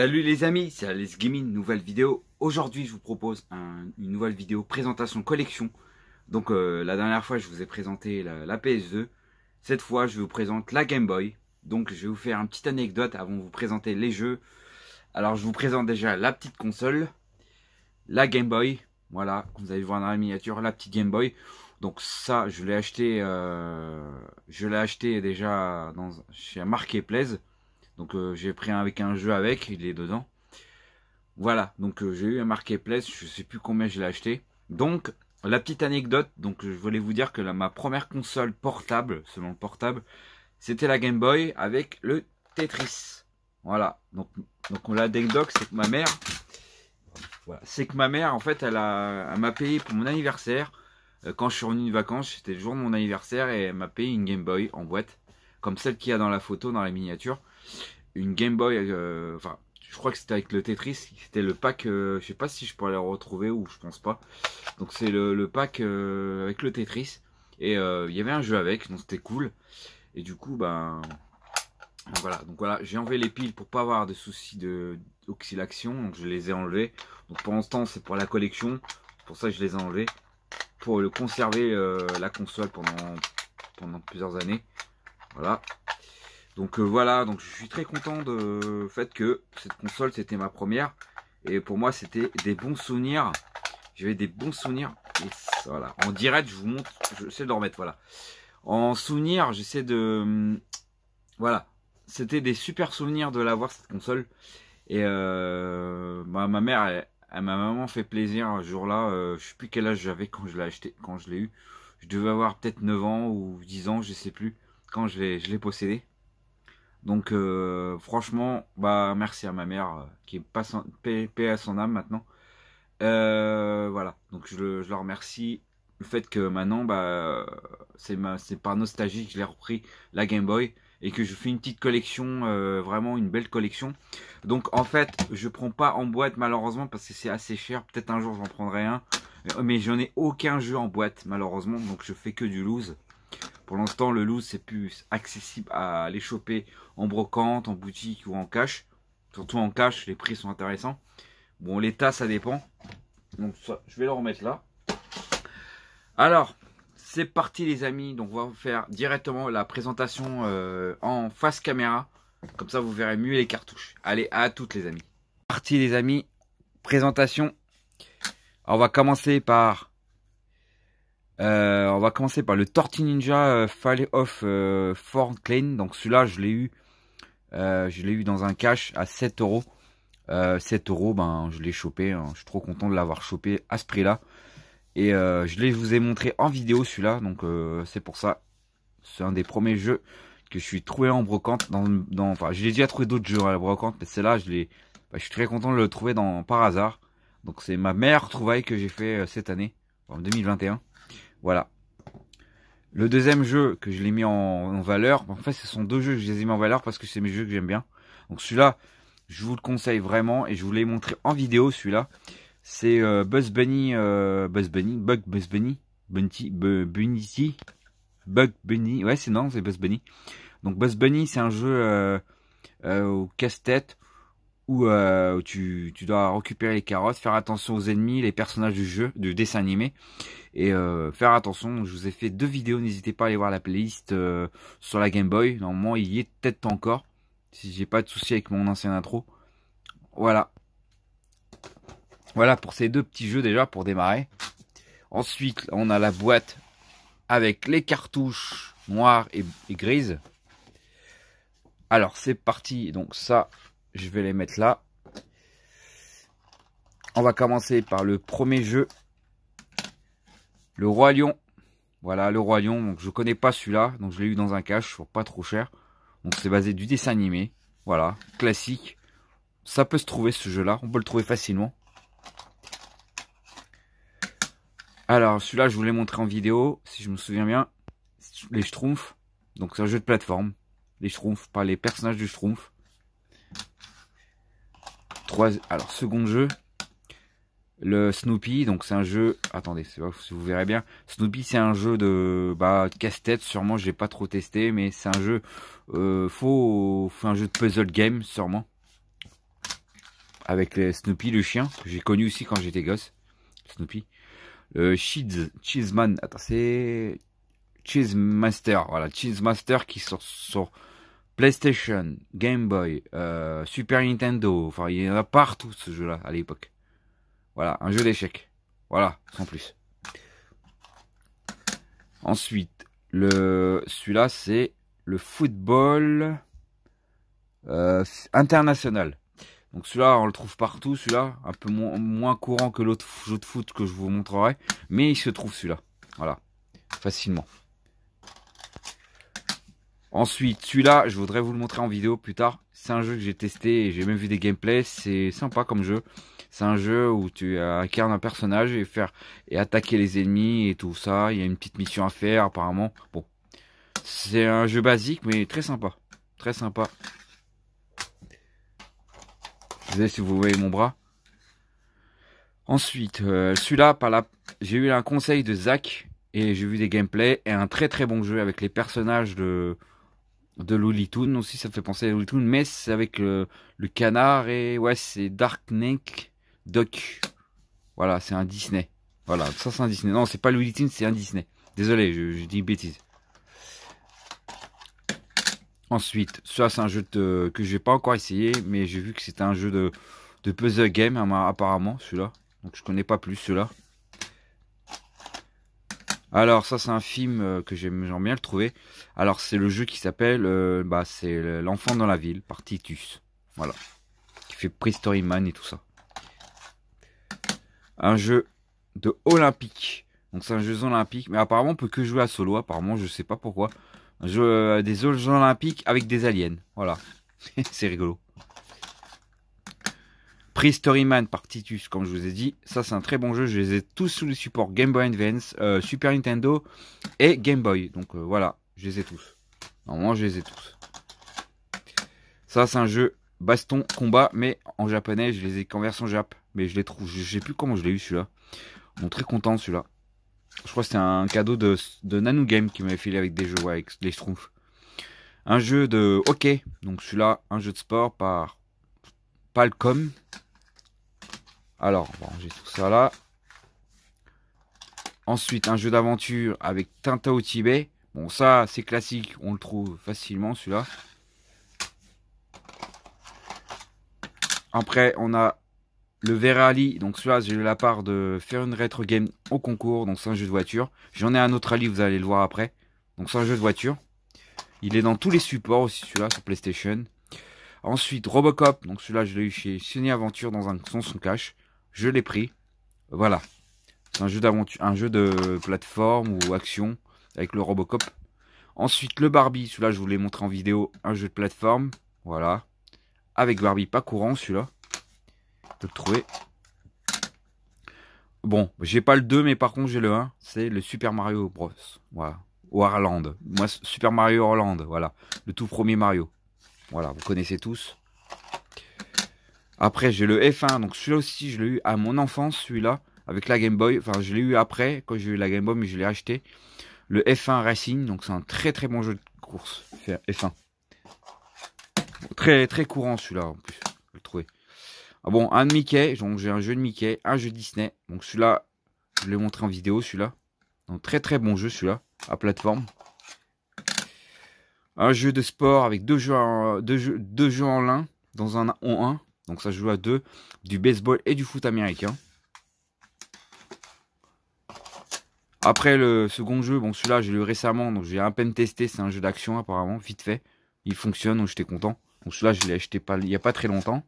Salut les amis, c'est Alice Gaming, nouvelle vidéo. Aujourd'hui, je vous propose une nouvelle vidéo présentation collection. Donc euh, la dernière fois, je vous ai présenté la, PS2. Cette fois, je vous présente la Game Boy. Donc je vais vous faire une petite anecdote avant de vous présenter les jeux. Alors je vous présente déjà la petite console, la Game Boy. Voilà, vous allez voir dans la miniature, la petite Game Boy. Donc ça, je l'ai acheté, euh, je l'ai acheté déjà dans, chez Marketplace. Donc euh, j'ai pris un avec un jeu avec, il est dedans. Voilà, donc euh, j'ai eu un marketplace, je sais plus combien je l'ai acheté. Donc la petite anecdote, donc je voulais vous dire que ma première console portable, selon le portable, c'était la Game Boy avec le Tetris. Voilà. Donc, donc l'anecdote, c'est que ma mère, c'est que ma mère, en fait, elle a, m'a payé pour mon anniversaire. Euh, quand je suis revenu de vacances, c'était le jour de mon anniversaire et elle m'a payé une Game Boy en boîte, comme celle qu'il y a dans la photo, dans la miniature une Game Boy, euh, enfin, je crois que c'était avec le Tetris, c'était le pack, euh, je sais pas si je pourrais le retrouver ou je pense pas. Donc c'est le, pack euh, avec le Tetris et il y avait un jeu avec, donc c'était cool. Et du coup, ben voilà, donc voilà, j'ai enlevé les piles pour pas avoir de soucis de donc je les ai enlevées. Donc pour l'instant, c'est pour la collection, pour ça je les ai enlevées pour le conserver la console pendant pendant plusieurs années. Voilà, donc euh, voilà, donc je suis très content de euh, fait que cette console c'était ma première et pour moi c'était des bons souvenirs. J'avais des bons souvenirs. Et voilà, en direct je vous montre, j'essaie de le remettre. Voilà, en souvenir j'essaie de hum, voilà, c'était des super souvenirs de l'avoir cette console et euh, bah, ma mère elle, m'a maman fait plaisir un jour-là. je je sais plus quel âge j'avais quand je l'ai acheté, quand je l'ai eu. Je devais avoir peut-être 9 ans ou 10 ans, je sais plus quand je l'ai possédé. Donc euh, franchement, bah merci à ma mère euh, qui est pas paix, à son âme maintenant. Euh, voilà, donc je, je remercie. Le fait que maintenant, bah, c'est par nostalgie que je l'ai repris la Game Boy et que je fais une petite collection, vraiment une belle collection. Donc en fait, je prends pas en boîte malheureusement parce que c'est assez cher. Peut-être un jour j'en prendrai un, mais je ai aucun jeu en boîte malheureusement, donc je fais que du loose. Pour l'instant, le loose c'est plus accessible à l'échoper. choper en brocante, en boutique ou en cash. Surtout en cash, les prix sont intéressants. Bon, l'état, ça dépend. Donc, je vais le remettre là. Alors, c'est parti les amis. Donc, on va faire directement la présentation euh, en face caméra. Comme ça, vous verrez mieux les cartouches. Allez, à toutes les amis. Parti les amis. Présentation. on va commencer par... Euh, on va commencer par le Torti Ninja euh, Fall Off Fort Clean. Donc celui-là, je l'ai eu euh, je l'ai eu dans un cash à 7 euros. 7 euh, euros, ben, je l'ai chopé. Hein. Je suis trop content de l'avoir chopé à ce prix-là. Et euh, je, les vous ai montré en vidéo celui-là. Donc c'est pour ça. C'est un des premiers jeux que je suis trouvé en brocante. Dans, dans enfin, déjà trouvé d'autres jeux à hein, la brocante. Mais c'est là je l'ai. Bah, je suis très content de le trouver dans, par hasard. Donc c'est ma meilleure trouvaille que j'ai fait cette année. En 2021. Voilà. Le deuxième jeu que je l'ai mis en, valeur, bah, en fait, ce sont deux jeux que je les ai mis en valeur parce que c'est mes jeux que j'aime bien. Donc celui-là, je vous le conseille vraiment et je vous l'ai montré en vidéo celui-là. C'est euh, Buzz Bunny, euh, Buzz Bunny, Bug Buzz Bunny, Bunty, Bunny, Bug Bunny. Ouais, c'est non, c'est Buzz Bunny. Donc Buzz Bunny, c'est un jeu euh, euh, au casse-tête où, euh, tu, dois récupérer les carottes, faire attention aux ennemis, les personnages du jeu, du dessin animé, et euh, faire attention. Je vous ai fait deux vidéos, n'hésitez pas à aller voir la playlist euh, sur la Game Boy. Normalement, il y est peut-être encore, si j'ai pas de soucis avec mon ancien intro. Voilà. Voilà pour ces deux petits jeux déjà pour démarrer. Ensuite, on a la boîte avec les cartouches noires et grises. Alors, c'est parti. Donc ça, je vais les mettre là. On va commencer par le premier jeu. Le Roi Lion. Voilà, le Roi Lion. Donc, je connais pas celui-là. Donc, je l'ai eu dans un cache pour pas trop cher. Donc, c'est basé du dessin animé. Voilà, classique. Ça peut se trouver, ce jeu-là. On peut le trouver facilement. Alors, celui-là, je vous l'ai montré en vidéo, si je me souviens bien. Les Schtroumpfs. Donc, c'est un jeu de plateforme. Les Schtroumpfs, pas les personnages du Schtroumpf. Alors, second jeu. Le Snoopy, donc c'est un jeu. Attendez, vous verrez bien. Snoopy, c'est un jeu de bah, casse-tête. Sûrement, j'ai pas trop testé, mais c'est un jeu euh, faux, un jeu de puzzle game, sûrement. Avec les Snoopy, le chien que j'ai connu aussi quand j'étais gosse. Snoopy, le Cheese, Cheeseman. Attends, c'est Cheese Master. Voilà, Cheese Master qui sort, sort PlayStation, Game Boy, euh, Super Nintendo, enfin il y en a partout ce jeu-là à l'époque. Voilà, un jeu d'échecs. Voilà, sans plus. Ensuite, le celui-là c'est le football euh, international. Donc celui-là, on le trouve partout, celui-là, un peu moins courant que l'autre jeu de foot que je vous montrerai, mais il se trouve celui-là. Voilà, facilement. Ensuite, celui-là, je voudrais vous le montrer en vidéo plus tard. C'est un jeu que j'ai testé et j'ai même vu des gameplays. C'est sympa comme jeu. C'est un jeu où tu incarnes un personnage et faire et attaquer les ennemis et tout ça. Il y a une petite mission à faire apparemment. Bon, c'est un jeu basique mais très sympa, très sympa. Je sais si vous voyez mon bras. Ensuite, euh, celui-là, par là, j'ai eu un conseil de Zach et j'ai vu des gameplays et un très très bon jeu avec les personnages de de Looney Tunes aussi, ça fait penser à Looney Tunes, mais c'est avec le, canard et ouais, c'est Dark Nick Duck. Voilà, c'est un Disney. Voilà, ça c'est un Disney. Non, c'est pas Looney Tunes, c'est un Disney. Désolé, je, dis une bêtise. Ensuite, ça c'est un jeu que que n'ai pas encore essayé, mais j'ai vu que c'était un jeu de, de puzzle game hein, apparemment, celui-là. Donc je connais pas plus celui-là. Alors ça c'est un film euh, que j'aime bien le trouver. Alors c'est le jeu qui s'appelle euh, bah, c'est l'enfant dans la ville par Titus. Voilà. Qui fait pristory Man et tout ça. Un jeu de olympique. Donc c'est un jeu olympique mais apparemment on peut que jouer à solo apparemment, je sais pas pourquoi. Un jeu euh, des jeux olympiques avec des aliens. Voilà. c'est rigolo. Story Man par Titus, comme je vous ai dit. Ça, c'est un très bon jeu. Je les ai tous sous le support Game Boy Advance, euh, Super Nintendo et Game Boy. Donc euh, voilà, je les ai tous. Normalement, je les ai tous. Ça, c'est un jeu baston combat, mais en japonais, je les ai qu'en version jap. Mais je les trouve, je, sais plus comment je l'ai eu celui-là. Donc très content celui-là. Je crois que c'était un cadeau de, Nano Game qui m'avait filé avec des jeux, avec les Schtroumpfs. Un jeu de hockey, donc celui-là, un jeu de sport par Palcom, alors, bon, j'ai tout ça là. Ensuite, un jeu d'aventure avec Tinta au Tibet. Bon, ça, c'est classique, on le trouve facilement, celui-là. Après, on a le Ali. Donc, celui-là, j'ai eu la part de faire une rétro game au concours. Donc, c'est un jeu de voiture. J'en ai un autre Ali, vous allez le voir après. Donc, c'est un jeu de voiture. Il est dans tous les supports aussi, celui-là, sur PlayStation. Ensuite, Robocop. Donc, celui-là, je l'ai eu chez Sony Aventure dans un son, son cache. Je l'ai pris. Voilà. C'est un jeu d'aventure, un jeu de plateforme ou action avec le Robocop. Ensuite, le Barbie. Celui-là, je vous l'ai montré en vidéo. Un jeu de plateforme. Voilà. Avec Barbie, pas courant celui-là. Peut le trouver. Bon, j'ai pas le 2, mais par contre, j'ai le 1. C'est le Super Mario Bros. Voilà. Ou Moi, Super Mario Harland. Voilà. Le tout premier Mario. Voilà, vous connaissez tous. Après, j'ai le F1, donc celui-là aussi, je l'ai eu à mon enfance, celui-là, avec la Game Boy. Enfin, je l'ai eu après, quand j'ai eu la Game Boy, mais je l'ai acheté. Le F1 Racing, donc c'est un très très bon jeu de course, F1. très très courant celui-là, en plus, vais le trouver. Ah bon, un de Mickey, donc j'ai un jeu de Mickey, un jeu Disney. Donc celui-là, je l'ai montré en vidéo, celui-là. Donc très très bon jeu celui-là, à plateforme. Un jeu de sport avec deux jeux, en, deux jeux, deux jeux en l'un, dans un en un. Donc ça joue à deux, du baseball et du foot américain. Après le second jeu, bon celui-là j'ai lu récemment, donc j'ai à peine testé, c'est un jeu d'action apparemment, vite fait. Il fonctionne, donc j'étais content. Donc celui-là je l'ai acheté pas, il n'y a pas très longtemps.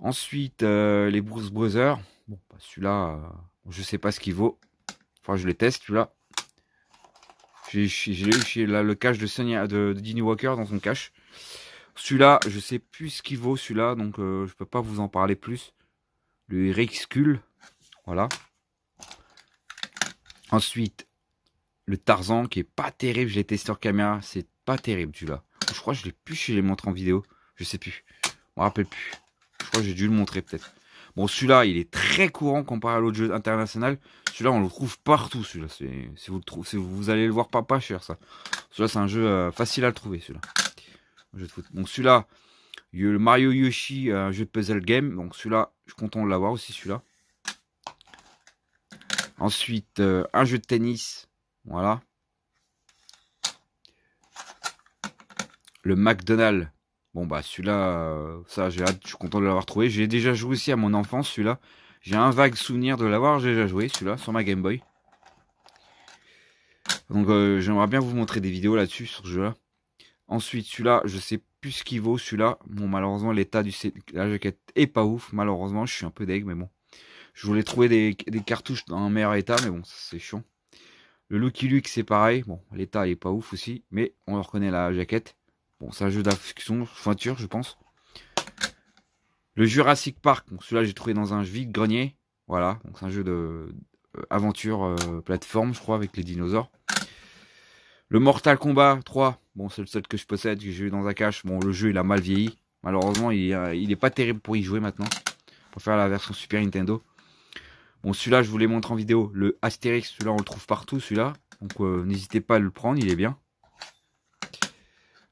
Ensuite, euh, les Bruce Brothers. Bon, bah, celui-là, euh, je sais pas ce qu'il vaut. Enfin, je les teste, celui-là. J'ai eu le cache de, Sonia, de Dini Walker dans son cache. Celui-là, je sais plus ce qu'il vaut celui-là, donc je euh, je peux pas vous en parler plus. Le Rixcule, voilà. Ensuite, le Tarzan qui est pas terrible, je l'ai testé sur caméra, c'est pas terrible celui-là. Je crois que je l'ai plus chez les montres en vidéo, je sais plus. Je me rappelle plus. Je crois que j'ai dû le montrer peut-être. Bon, celui-là, il est très courant comparé à l'autre jeu international. Celui-là, on le trouve partout, celui-là. Si vous, le trouvez, vous allez le voir pas, pas cher, ça. Celui-là, c'est un jeu euh, facile à le trouver, celui-là. Donc celui-là, le Mario Yoshi, euh, un jeu de puzzle game. Donc celui-là, je suis content de l'avoir aussi, celui-là. Ensuite, euh, un jeu de tennis. Voilà. Le McDonald's. Bon, bah celui-là, euh, ça, j'ai hâte, je suis content de l'avoir trouvé. J'ai déjà joué aussi à mon enfance, celui-là. J'ai un vague souvenir de l'avoir j'ai déjà joué, celui-là, sur ma Game Boy. Donc j'aimerais bien vous montrer des vidéos là-dessus, sur ce jeu-là. Ensuite, celui-là, je sais plus ce qu'il vaut, celui-là. Bon, malheureusement, l'état du la jaquette est pas ouf. Malheureusement, je suis un peu deg, mais bon. Je voulais trouver des, cartouches dans un meilleur état, mais bon, c'est chiant. Le Lucky Luke, c'est pareil. Bon, l'état est pas ouf aussi, mais on reconnaît la jaquette. Bon, c'est un jeu d'affection, je pense. Le Jurassic Park, celui-là, j'ai trouvé dans un vide-grenier. Voilà, donc c'est un jeu de euh, aventure euh, plateforme, je crois, avec les dinosaures. Le Mortal Kombat 3, Bon, c'est le seul que je possède, que j'ai eu dans un cache. Bon, le jeu, il a mal vieilli. Malheureusement, il, n'est euh, est pas terrible pour y jouer maintenant. Pour faire la version Super Nintendo. Bon, celui-là, je vous l'ai montré en vidéo. Le Astérix, celui-là, on le trouve partout, celui-là. Donc, euh, n'hésitez pas à le prendre, il est bien.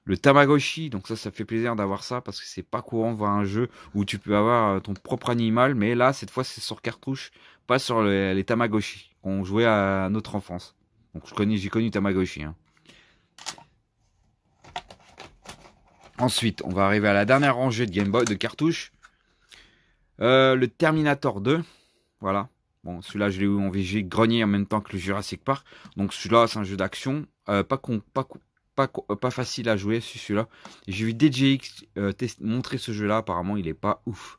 Le Tamagotchi, donc ça, ça fait plaisir d'avoir ça parce que c'est pas courant de voir un jeu où tu peux avoir euh, ton propre animal, mais là, cette fois, c'est sur cartouche, pas sur les, Tamagoshi. Tamagotchi jouait à notre enfance. Donc, j'ai connu Tamagotchi. Hein. Ensuite, on va arriver à la dernière rangée de Game Boy, de cartouches. Euh, le Terminator 2. Voilà. Bon, celui-là, je l'ai eu en VG grenier en même temps que le Jurassic Park. Donc celui-là, c'est un jeu d'action. Euh, pas, euh, pas, facile à jouer, celui-là. J'ai vu DJX montrer ce jeu-là. Apparemment, il est pas ouf.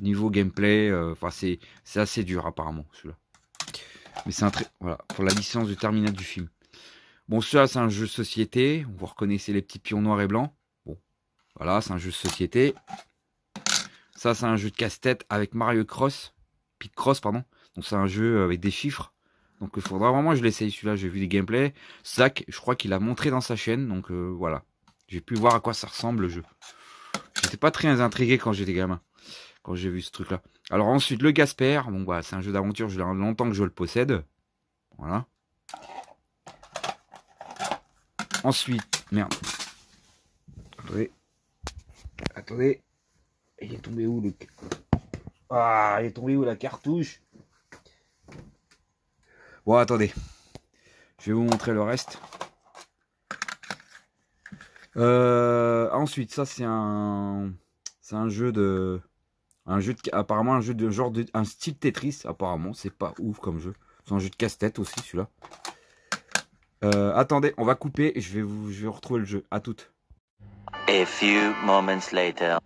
Niveau gameplay, enfin c'est assez dur apparemment celui-là. Mais c'est un très... Voilà, pour la licence du Terminator du film. Bon, celui-là, c'est un jeu société. Vous reconnaissez les petits pions noirs et blancs. Voilà, c'est un jeu de société. Ça, c'est un jeu de casse-tête avec Mario Cross. Pic Cross, pardon. Donc, c'est un jeu euh, avec des chiffres. Donc, il euh, faudra vraiment je l'essaye. Celui-là, j'ai vu des gameplays. Zach, je crois qu'il a montré dans sa chaîne. Donc, euh, voilà. J'ai pu voir à quoi ça ressemble le jeu. J'étais pas très intrigué quand j'étais gamin. Quand j'ai vu ce truc-là. Alors, ensuite, le Gasper. Bon, voilà, bah, c'est un jeu d'aventure. Je l'ai longtemps que je le possède. Voilà. Ensuite, merde. Oui. Attendez. Il est tombé où le. Ah, il est tombé où la cartouche Bon, attendez. Je vais vous montrer le reste. Euh, ensuite, ça c'est un, c'est un jeu de, un jeu de, apparemment un jeu de genre un style Tetris. Apparemment, c'est pas ouf comme jeu. C'est un jeu de casse-tête aussi celui-là. Euh, attendez, on va couper et je vais vous, je vais retrouver le jeu. À toutes. A few moments later.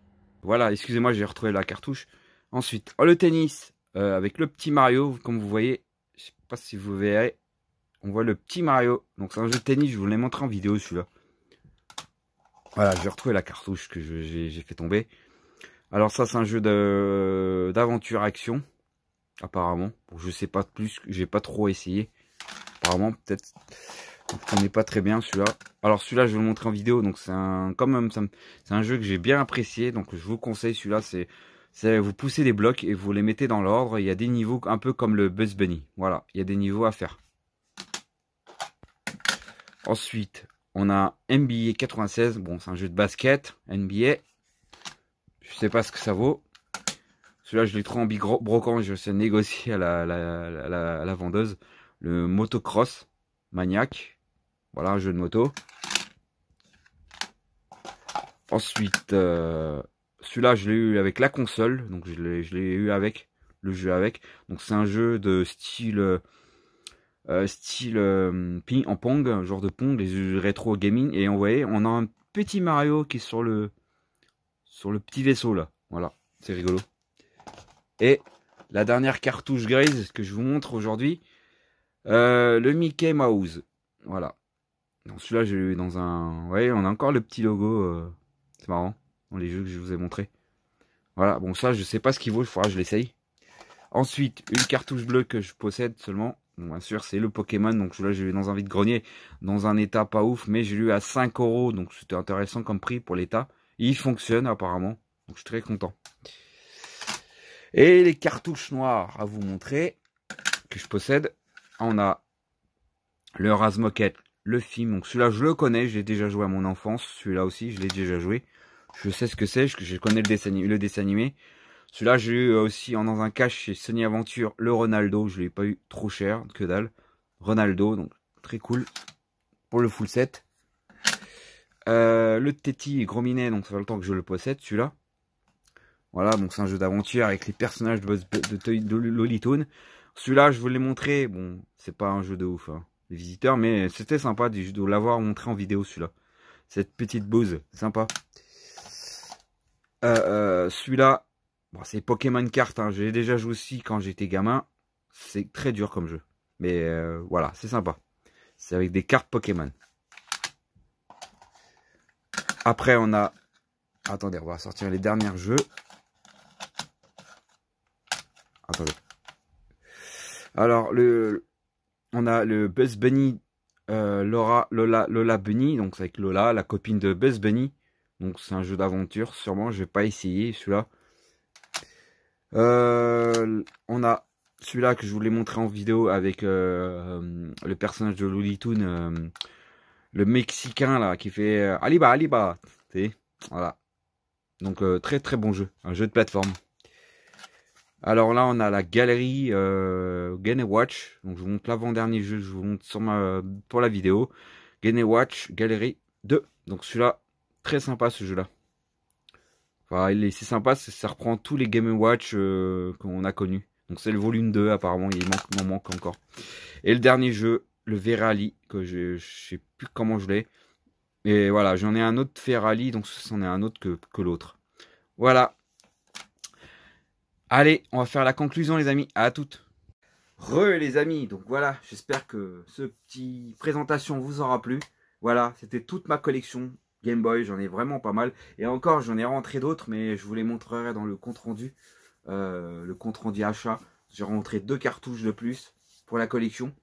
Voilà, excusez-moi, j'ai retrouvé la cartouche. Ensuite, oh, le tennis euh, avec le petit Mario, comme vous voyez. Je sais pas si vous verrez. On voit le petit Mario. Donc c'est un jeu de tennis, je vous l'ai montré en vidéo celui-là. Voilà, j'ai retrouvé la cartouche que j'ai fait tomber. Alors ça, c'est un jeu d'aventure action, apparemment. Je je sais pas plus, j'ai pas trop essayé. Apparemment, peut-être. On n'est pas très bien celui-là. Alors celui-là, je vais le montrer en vidéo. Donc c'est un, quand même, euh, c'est un jeu que j'ai bien apprécié. Donc je vous conseille celui-là. C'est, vous poussez des blocs et vous les mettez dans l'ordre. Il y a des niveaux un peu comme le Buzz Bunny. Voilà, il y a des niveaux à faire. Ensuite, on a NBA 96. Bon, c'est un jeu de basket NBA. Je sais pas ce que ça vaut. Celui-là, je l'ai trouvé en brocant. Je sais négocier à la, la vendeuse. Le motocross maniaque. Voilà, un jeu de moto. Ensuite, euh, celui-là, je l'ai eu avec la console. Donc, je l'ai eu avec le jeu avec. Donc, c'est un jeu de style... Euh, euh, style ping en pong, genre de pong, les jeux rétro gaming. Et on voyait, on a un petit Mario qui est sur le, sur le petit vaisseau là. Voilà, c'est rigolo. Et la dernière cartouche grise que je vous montre aujourd'hui, le Mickey Mouse. Voilà, celui-là, je l'ai eu dans un... Ouais, on a encore le petit logo. Euh, c'est marrant. Dans les jeux que je vous ai montrés. Voilà, bon, ça, je sais pas ce qu'il vaut. Il faudra que je l'essaye. Ensuite, une cartouche bleue que je possède seulement. Bon, bien sûr, c'est le Pokémon. Donc, celui-là, je l'ai dans un vide-grenier. Dans un état pas ouf. Mais je l'ai eu à 5 euros. Donc, c'était intéressant comme prix pour l'état. Il fonctionne, apparemment. Donc, je suis très content. Et les cartouches noires à vous montrer que je possède. On a le Razmoket le film. Donc celui-là, je le connais, je l'ai déjà joué à mon enfance. Celui-là aussi, je l'ai déjà joué. Je sais ce que c'est, je connais le dessin, le dessin animé. Celui-là, j'ai eu euh, aussi dans un cache chez Sony Aventure, le Ronaldo. Je l'ai pas eu trop cher, que dalle. Ronaldo, donc très cool pour le full set. Euh, le Teti et donc ça fait longtemps que je le possède, celui-là. Voilà, donc c'est un jeu d'aventure avec les personnages de, de, de, Celui-là, je vous l'ai montré. Bon, c'est pas un jeu de ouf. Hein visiteurs. Mais c'était sympa de l'avoir montré en vidéo celui-là. Cette petite bouse, sympa. Euh, euh, celui-là, bon, c'est Pokémon cartes. Hein. j'ai déjà joué aussi quand j'étais gamin. C'est très dur comme jeu. Mais euh, voilà, c'est sympa. C'est avec des cartes Pokémon. Après, on a... Attendez, on va sortir les derniers jeux. Attendez. Alors, le, on a le Buzz Bunny, euh, Laura, Lola, Lola Bunny, donc avec Lola, la copine de Buzz Bunny. Donc c'est un jeu d'aventure, sûrement, je vais pas essayer celui-là. Euh, on a celui-là que je voulais montrer en vidéo avec euh, le personnage de Looney le Mexicain là, qui fait Aliba, Aliba, voilà. Donc très très bon jeu, un jeu de plateforme. Alors là, on a la galerie Game euh, Gain Watch. Donc je vous montre l'avant-dernier jeu, je vous montre sur ma, pour la vidéo. Gain Watch, galerie 2. Donc celui-là, très sympa ce jeu-là. Enfin, il est, c'est sympa, ça reprend tous les Game Watch euh, qu'on a connus. Donc c'est le volume 2 apparemment, il manque, manque encore. Et le dernier jeu, le Verali, que je, ne sais plus comment je l'ai. Et voilà, j'en ai un autre Ferrari. donc c'en est un autre que, que l'autre. Voilà. Allez, on va faire la conclusion les amis, à toutes. Re les amis, donc voilà, j'espère que ce petit présentation vous aura plu. Voilà, c'était toute ma collection Game Boy, j'en ai vraiment pas mal. Et encore, j'en ai rentré d'autres, mais je vous les montrerai dans le compte rendu, euh, le compte rendu achat. J'ai rentré deux cartouches de plus pour la collection.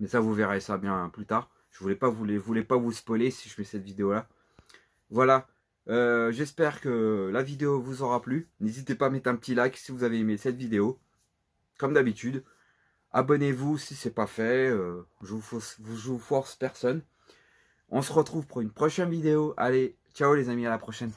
Mais ça, vous verrez ça bien plus tard. Je voulais pas vous, les, voulais pas vous spoiler si je mets cette vidéo là. Voilà, euh, j'espère que la vidéo vous aura plu. N'hésitez pas à mettre un petit like si vous avez aimé cette vidéo. Comme d'habitude. Abonnez-vous si ce n'est pas fait. Euh, je vous force, vous force personne. On se retrouve pour une prochaine vidéo. Allez, ciao les amis, à la prochaine.